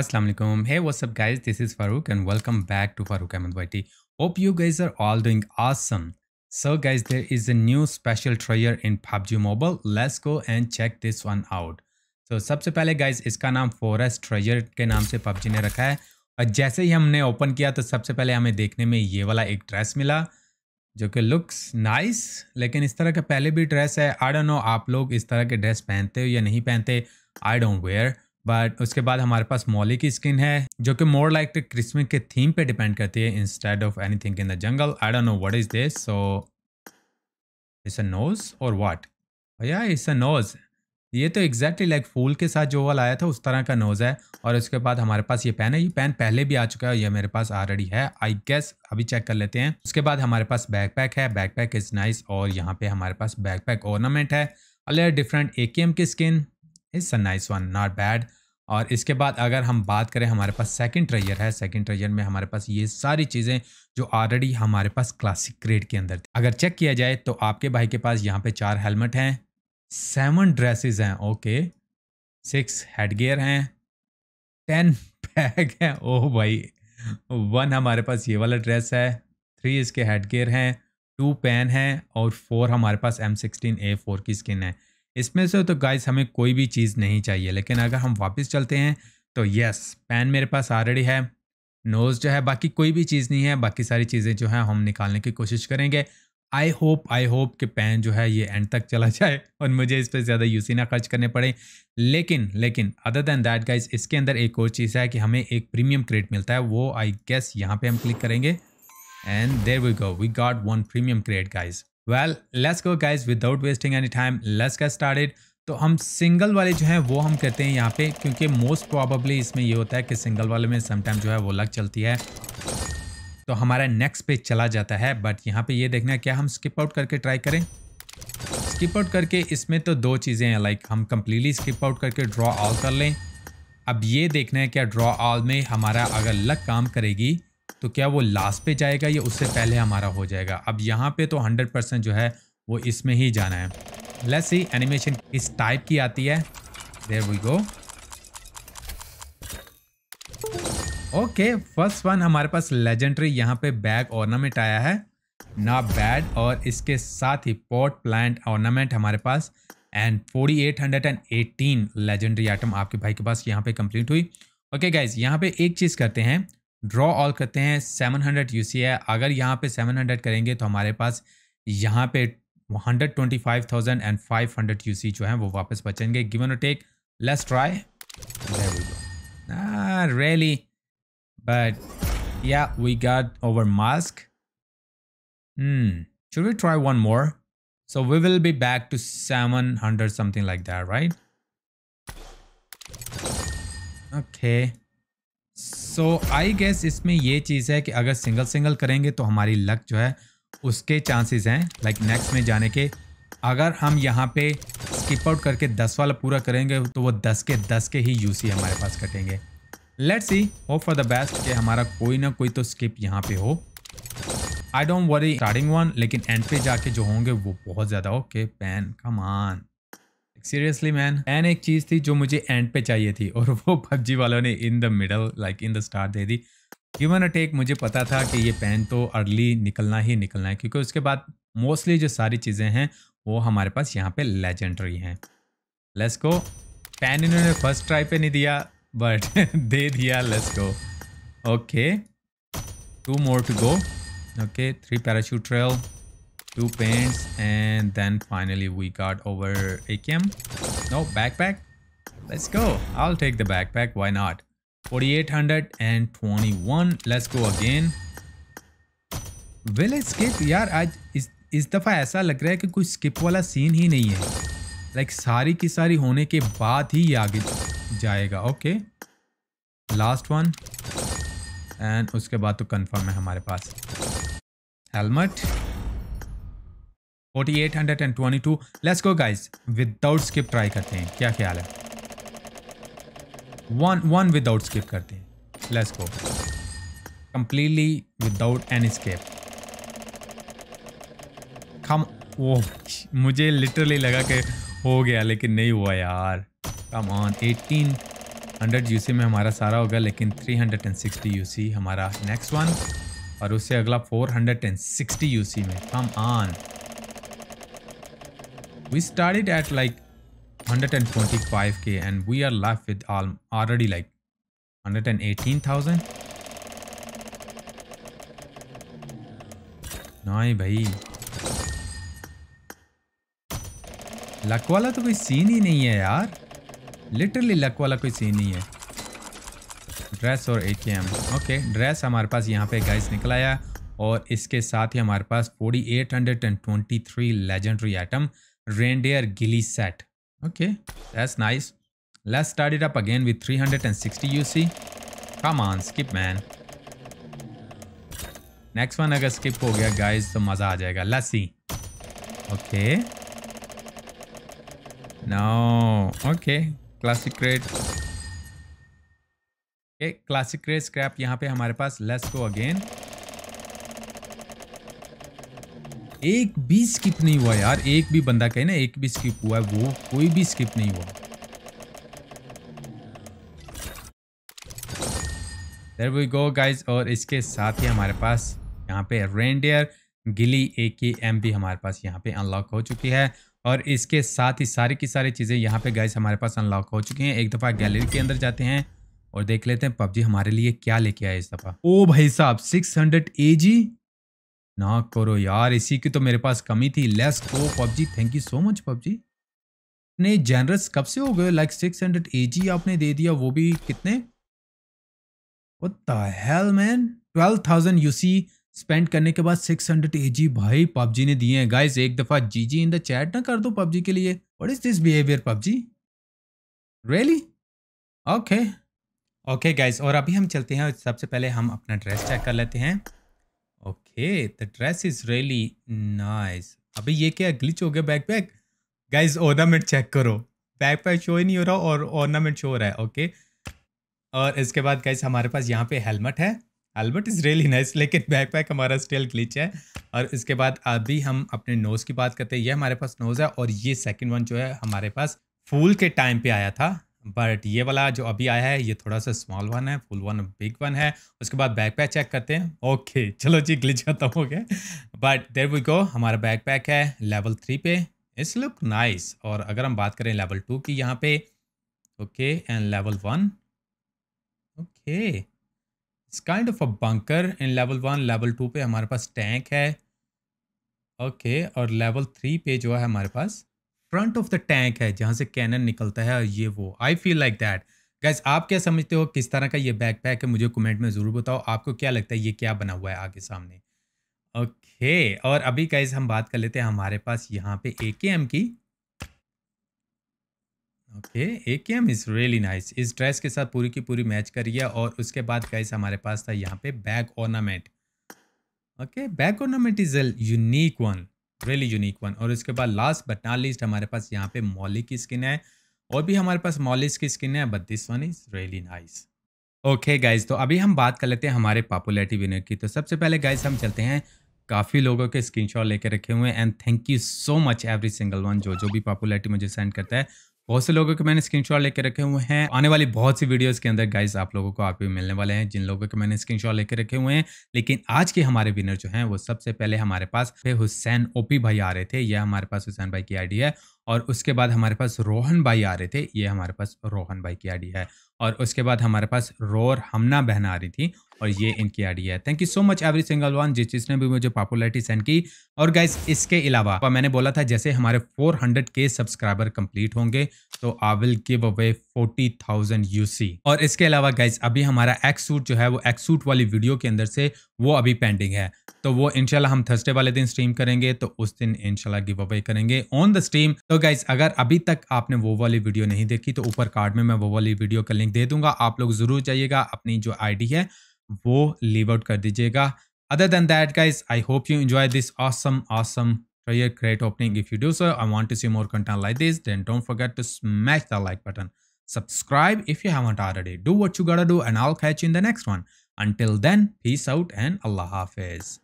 Assalamualaikum. Hey, what's up, guys? This is Farouk, and welcome back to Farouk Ahmed YT. Hope you guys are all doing awesome. So, guys, there is a new special trailer in PUBG Mobile. Let's go and check this one out. So, सबसे पहले guys, इसका नाम Forest Treasure के नाम से PUBG ने रखा है और जैसे ही हमने ओपन किया तो सबसे पहले हमें देखने में ये वाला एक ड्रेस मिला जो कि लुक्स नाइस लेकिन इस तरह का पहले भी ड्रेस है आई डोंट नो आप लोग इस तरह के ड्रेस पहनते हो या नहीं पहनते आई डोंट वेयर बट उसके बाद हमारे पास मॉली की स्किन है जो कि मोर लाइक क्रिसमस के थीम पे डिपेंड करती है instead of anything in the jungle I don't know what is this so it's a nose और व्हाट भैया इट्स अ नोज ये तो एग्जैक्टली लाइक फूल के साथ जो वाला आया था उस तरह का नोज है और उसके बाद हमारे पास ये पेन है ये पेन पहले भी आ चुका है ये मेरे पास ऑलरेडी है आई गेस अभी चेक कर लेते हैं उसके बाद हमारे पास बैकपैक है बैकपैक इज नाइस और यहाँ पे हमारे पास बैकपैक ऑर्नामेंट है अलग डिफरेंट ए की skin it's a nice one not bad और इसके बाद अगर हम बात करें हमारे पास सेकंड ट्रेयर है सेकंड ट्रेयर में हमारे पास ये सारी चीज़ें जो ऑलरेडी हमारे पास क्लासिक ग्रेड के अंदर थी अगर चेक किया जाए तो आपके भाई के पास यहाँ पे चार हेलमेट हैं सेवन ड्रेसेस हैं ओके सिक्स हेडगेयर हैं टेन बैग हैं ओह oh भाई वन हमारे पास ये वाला ड्रेस है थ्री इसके हेडगेयर हैं टू पेन हैं और फोर हमारे पास एम सिक्सटीन की स्किन है इसमें से तो गाइस हमें कोई भी चीज़ नहीं चाहिए लेकिन अगर हम वापस चलते हैं तो यस पैन मेरे पास ऑलरेडी है नोज़ जो है बाकी कोई भी चीज़ नहीं है बाकी सारी चीज़ें जो हैं हम निकालने की कोशिश करेंगे आई होप आई होप कि पैन जो है ये एंड तक चला जाए और मुझे इस पर ज़्यादा यूसी ना खर्च करने पड़े लेकिन लेकिन अदर देन दैट गाइज इसके अंदर एक और चीज़ है कि हमें एक प्रीमियम क्रेट मिलता है वो आई गेस यहाँ पे हम क्लिक करेंगे and there we go we got one premium crate guys well let's go guys without wasting any time let's get started तो हम सिंगल वाले जो हैं वो हम करते हैं यहाँ पे क्योंकि मोस्ट प्रॉबली इसमें ये होता है कि सिंगल वाले में समटाइम जो है वो लग चलती है तो हमारा नेक्स्ट पेज चला जाता है बट यहाँ पे ये देखना है क्या हम स्किप आउट करके ट्राई करें स्किप आउट करके इसमें तो दो चीज़ें हैं लाइक हम कम्प्लीटली स्किप आउट करके ड्रॉ ऑल कर लें अब ये देखना है क्या ड्रॉ ऑल में हमारा अगर लक काम करेगी तो क्या वो लास्ट पे जाएगा या उससे पहले हमारा हो जाएगा अब यहाँ पे तो 100 परसेंट जो है वो इसमें ही जाना है लेट्स सी एनिमेशन किस टाइप की आती है there we go okay first one हमारे पास लेजेंडरी यहाँ पे बैग ऑर्नामेंट आया है ना बैड और इसके साथ ही पॉट प्लांट ऑर्नामेंट हमारे पास and forty eight hundred and eighteen legendary item आपके भाई के पास यहाँ पे कंप्लीट हुई ओके गाइज यहाँ पे एक चीज़ करते हैं ड्रॉ ऑल करते हैं सेवन हंड्रेड अगर यहाँ पे हंड्रेड करेंगे तो हमारे पास यहाँ पे hundred twenty five thousand and five hundred जो है वो वापस बचेंगे given a take less try really but yeah we got over mask should we try one more so we will be back to seven hundred something like that right okay so I guess इसमें ये चीज़ है कि अगर single single करेंगे तो हमारी luck जो है उसके चांसेस हैं लाइक नेक्स्ट में जाने के अगर हम यहाँ पे स्किप आउट करके दस वाला पूरा करेंगे तो वो दस के दस के ही यूसी हमारे पास कटेंगे let's see hope for the best कि हमारा कोई ना कोई तो स्किप यहाँ पे हो I don't worry starting one लेकिन एंड पे जाके जो होंगे वो बहुत ज़्यादा okay pan come on seriously man an एक चीज थी जो मुझे एंड पे चाहिए थी और वो पबजी वालों ने in the middle like in the star दे दी ह्यूमन अटेक मुझे पता था कि ये पैन तो अर्ली निकलना ही निकलना है क्योंकि उसके बाद मोस्टली जो सारी चीज़ें हैं वो हमारे पास यहाँ पे लेजेंडरी हैं लेट्स गो पैन इन्होंने फर्स्ट ट्राई पे नहीं दिया बट दे दिया let's go okay two more to go okay three parachute trail two paints and then finally we got over AKM no backpack let's go I'll take the backpack why not 4821 let's go again will it skip yaar aaj is is dafa aisa lag raha hai ki koi skip wala scene hi nahi hai like, sari ki sari hone ke baad hi aage jayega okay last one and uske baad to confirm hai hamare paas helmet 4822 let's go guys without skip try करते हैं क्या ख्याल है one one without skip करते हैं let's go completely without any skip कम वो मुझे लिटरली लगा कि हो गया लेकिन नहीं हुआ यार कम ऑन 18 हंड्रेड यूसी में हमारा सारा होगा लेकिन 360 यूसी हमारा नेक्स्ट वन और उससे अगला 460 यूसी में come on We started at like 125k and we are left with already like 118,000. नहीं भाई लक वाला तो कोई सीन ही नहीं है यार लिटरली लक वाला कोई सीन ही है ड्रेस और ए ओके ड्रेस हमारे पास यहाँ पे गाइस निकल आया और इसके साथ ही हमारे पास 4823 legendary item reindeer ghillie set. Okay, that's nice. Let's start it up again with 360 UC. Come on, skip man. Next one अगर स्किप हो गया गाइस तो मज़ा आ जाएगा see. Okay. No. Okay. Classic crate. Okay classic crate scrap यहाँ पे हमारे पास less को अगेन एक भी स्किप नहीं हुआ यार एक भी बंदा कहे ना एक भी स्किप हुआ है वो कोई भी स्किप नहीं हुआ देर वी गो गाइज और इसके साथ ही हमारे पास यहाँ पे रेंडियर गिली ए के एम भी हमारे पास यहाँ पे अनलॉक हो चुकी है और इसके साथ ही सारी की सारी चीज़ें यहाँ पे गाइज हमारे पास अनलॉक हो चुकी हैं एक दफ़ा गैलरी के अंदर जाते हैं और देख लेते हैं पबजी हमारे लिए क्या लेके आया इस दफ़ा ओ भाई साहब सिक्स हंड्रेड ए जी ना करो यार इसी की तो मेरे पास कमी थी लेस को PUBG thank you so much PUBG इतने जनरस कब से हो गए लाइक सिक्स हंड्रेड ए जी आपने दे दिया वो भी कितने hell man twelve thousand UC spend करने के बाद सिक्स हंड्रेड ए जी भाई पबजी ने दिए हैं गाइज एक दफ़ा जी जी इन द चैट ना कर दो पबजी के लिए what is this behaviour PUBG really okay okay guys और अभी हम चलते हैं सबसे पहले हम अपना ड्रेस चेक कर लेते हैं okay the dress is really nice अबे ये क्या ग्लिच हो गया बैकपैक गाइस ऑर्नामेंट चेक करो बैकपैक शो ही नहीं हो रहा और ऑर्नामेंट शो हो रहा है ओके okay? और इसके बाद गाइस हमारे पास यहाँ पे हेलमेट है हेलमेट इज़ रियली नाइस लेकिन बैकपैक हमारा स्टिल ग्लिच है और इसके बाद अभी हम अपने नोज़ की बात करते हैं ये हमारे पास नोज़ है और ये सेकेंड वन जो है हमारे पास फूल के टाइम पे आया था बट ये वाला जो अभी आया है ये थोड़ा सा स्मॉल वन है फुल वन बिग वन है उसके बाद बैक पैक चेक करते हैं ओके चलो जी ग्लिच खत्म हो गया बट देर वी गो हमारा बैक पैक है लेवल थ्री पे इट्स लुक नाइस और अगर हम बात करें लेवल टू की यहाँ पे okay and level one okay it's kind of a bunker in level one level two पे हमारे पास टैंक है ओके okay, और लेवल थ्री पे जो है हमारे पास फ्रंट ऑफ द टैंक है जहाँ से कैनन निकलता है और ये वो I feel like that guys आप क्या समझते हो किस तरह का ये बैक पैक है मुझे कमेंट में ज़रूर बताओ आपको क्या लगता है ये क्या बना हुआ है आगे सामने ओके और अभी गैस हम बात कर लेते हैं हमारे पास यहाँ पे ए के एम की okay A K M is really nice इस ड्रेस के साथ पूरी की पूरी मैच करी है और उसके बाद गैस हमारे पास था यहाँ पे back ornament okay back ornament is a unique one really unique one और इसके बाद लास्ट बट नॉट लीस्ट हमारे पास यहाँ पे मॉली की स्किन है और भी हमारे पास मॉलिस की स्किन है but this one is really nice okay guys तो अभी हम बात कर लेते हैं हमारे पॉपुलरिटी विनर की तो सबसे पहले गाइज हम चलते हैं काफ़ी लोगों के स्क्रीनशॉट लेके रखे हुए हैं and thank you so much every single one जो जो भी पॉपुलरिटी मुझे सेंड करता है बहुत से लोगों के मैंने स्क्रीनशॉट लेके रखे हुए हैं आने वाली बहुत सी वीडियोस के अंदर गाइस आप लोगों को आप भी मिलने वाले हैं जिन लोगों के मैंने स्क्रीनशॉट लेके रखे हुए हैं लेकिन आज के हमारे विनर जो हैं वो सबसे पहले हमारे पास हुसैन ओपी भाई आ रहे थे यह हमारे पास हुसैन भाई की आईडी है और उसके बाद हमारे पास रोहन भाई आ रहे थे ये हमारे पास रोहन भाई की आईडी है और उसके बाद हमारे पास रोर हमना बहन आ रही थी और ये इनकी आईडी है thank you so much every single one जिस चीज़ ने भी मुझे पॉपुलरिटी सेंड की और गाइस इसके अलावा मैंने बोला था जैसे हमारे 400 के सब्सक्राइबर कंप्लीट होंगे तो I will give away 40,000 UC और इसके अलावा गाइस अभी हमारा एक्सूट जो है वो एक्सूट वाली वीडियो के अंदर से वो अभी पेंडिंग है तो वो इनशाला हम थर्सडे वाले दिन स्ट्रीम करेंगे तो उस दिन इनशाला गिव अवे करेंगे ऑन द स्ट्रीम तो गाइज अगर अभी तक आपने वो वाली वीडियो नहीं देखी तो ऊपर कार्ड में मैं वो वाली वीडियो का लिंक दे दूंगा आप लोग जरूर जाइएगा अपनी जो आईडी है वो लीव आउट कर दीजिएगा other than that guys i hope you enjoy this awesome awesome career great opening if you do so i want to see more content like this then don't forget to smash the like button subscribe if you haven't already do what you gotta do and i'll catch you in the next one until then peace out and allah hafiz